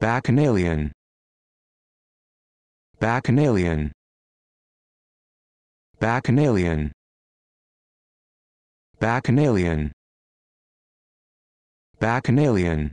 Bacchanalian. Bacchanalian. Bacchanalian. Bacchanalian. Bacchanalian.